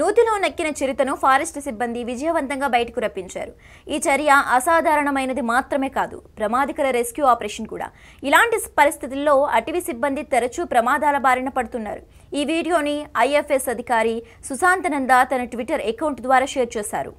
నూతిలో నెక్కిన చిరుతను ఫారెస్ట్ సిబ్బంది విజయవంతంగా బయటకు రప్పించారు ఈ చర్య అసాధారణమైనది మాత్రమే కాదు ప్రమాదకర రెస్క్యూ ఆపరేషన్ కూడా ఇలాంటి పరిస్థితుల్లో అటవీ సిబ్బంది తరచూ ప్రమాదాల బారిన పడుతున్నారు ఈ వీడియోని ఐఎఫ్ఎస్ అధికారి నంద తన ట్విట్టర్ అకౌంట్ ద్వారా షేర్ చేశారు